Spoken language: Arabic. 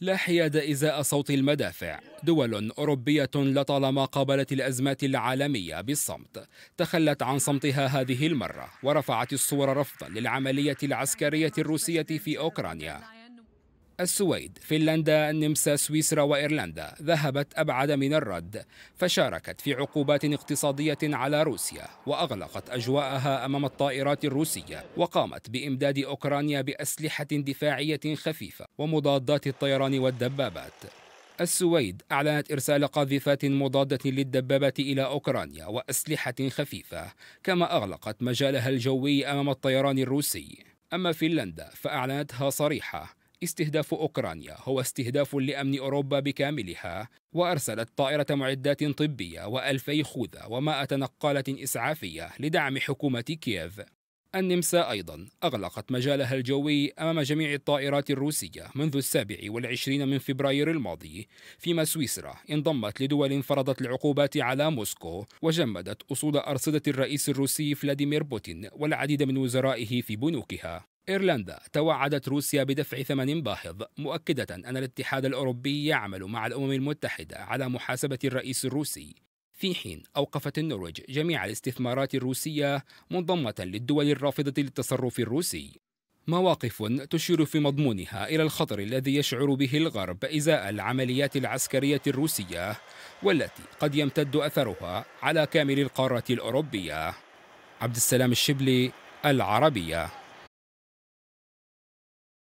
لا حياد إزاء صوت المدافع دول أوروبية لطالما قابلت الأزمات العالمية بالصمت تخلت عن صمتها هذه المرة ورفعت الصور رفضا للعملية العسكرية الروسية في أوكرانيا السويد فنلندا النمسا سويسرا وايرلندا ذهبت ابعد من الرد فشاركت في عقوبات اقتصاديه على روسيا واغلقت اجواءها امام الطائرات الروسيه وقامت بامداد اوكرانيا باسلحه دفاعيه خفيفه ومضادات الطيران والدبابات السويد أعلنت إرسال قاذفات مضادة للدبابة إلى أوكرانيا وأسلحة خفيفة كما أغلقت مجالها الجوي أمام الطيران الروسي أما فنلندا فأعلنتها صريحة استهداف أوكرانيا هو استهداف لأمن أوروبا بكاملها وأرسلت طائرة معدات طبية وألفي خوذة ومائة نقالة إسعافية لدعم حكومة كييف النمسا أيضا أغلقت مجالها الجوي أمام جميع الطائرات الروسية منذ السابع والعشرين من فبراير الماضي فيما سويسرا انضمت لدول فرضت العقوبات على موسكو وجمدت أصول أرصدة الرئيس الروسي فلاديمير بوتين والعديد من وزرائه في بنوكها إيرلندا توعدت روسيا بدفع ثمن باهظ مؤكدة أن الاتحاد الأوروبي يعمل مع الأمم المتحدة على محاسبة الرئيس الروسي في حين أوقفت النرويج جميع الاستثمارات الروسية منضمة للدول الرافضة للتصرف الروسي مواقف تشير في مضمونها إلى الخطر الذي يشعر به الغرب إزاء العمليات العسكرية الروسية والتي قد يمتد أثرها على كامل القارة الأوروبية عبد السلام الشبلي العربيه